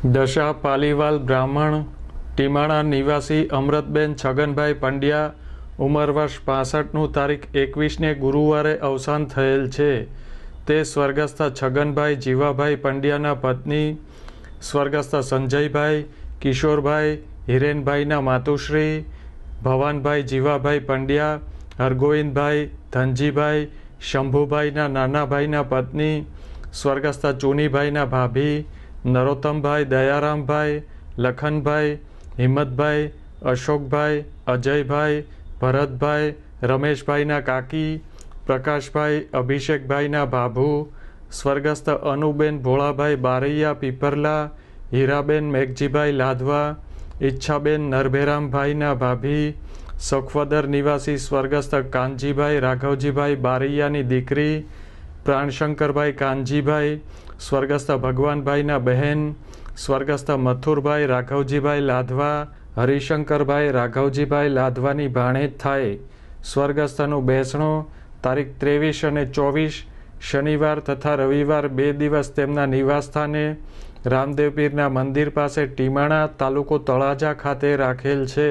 દશા પાલીવાલ બ્રાહ્મણ ટીમાણા નિવાસી અમૃતબેન છગનભાઈ પંડ્યા ઉંમર વર્ષ પાસઠનું તારીખ એકવીસને ગુરુવારે અવસાન થયેલ છે તે સ્વર્ગસ્થ છગનભાઈ જીવાભાઈ પંડ્યાના પત્ની સ્વર્ગસ્થ સંજયભાઈ કિશોરભાઈ હિરેનભાઈના માતુશ્રી ભવાનભાઈ જીવાભાઈ પંડ્યા હરગોવિંદભાઈ ધનજીભાઈ શંભુભાઈના નાનાભાઈના પત્ની સ્વર્ગસ્થ ચુનીભાઈના ભાભી નરોત્તમભાઈ દયારામભાઈ લખનભાઈ હિંમતભાઈ અશોકભાઈ અજયભાઈ ભરતભાઈ રમેશભાઈના કાકી પ્રકાશભાઈ અભિષેકભાઈના ભાભુ સ્વર્ગસ્થ અનુબેન ભોળાભાઈ બારૈયા પીપરલા હીરાબેન મેઘજીભાઈ લાધવા ઈચ્છાબેન નરભેરામભાઈના ભાભી સખવદર નિવાસી સ્વર્ગસ્થ કાનજીભાઈ રાઘવજીભાઈ બારૈયાની દીકરી પ્રાણશંકરભાઈ કાનજીભાઈ સ્વર્ગસ્થ ભગવાનભાઈના બહેન સ્વર્ગસ્થ મથુરભાઈ રાઘવજીભાઈ લાધવા હરિશંકરભાઈ રાઘવજીભાઈ લાધવાની ભાણેજ થાય સ્વર્ગસ્થનું બેસણું તારીખ ત્રેવીસ અને ચોવીસ શનિવાર તથા રવિવાર બે દિવસ તેમના નિવાસસ્થાને રામદેવપીરના મંદિર પાસે ટીમાણા તાલુકો તળાજા ખાતે રાખેલ છે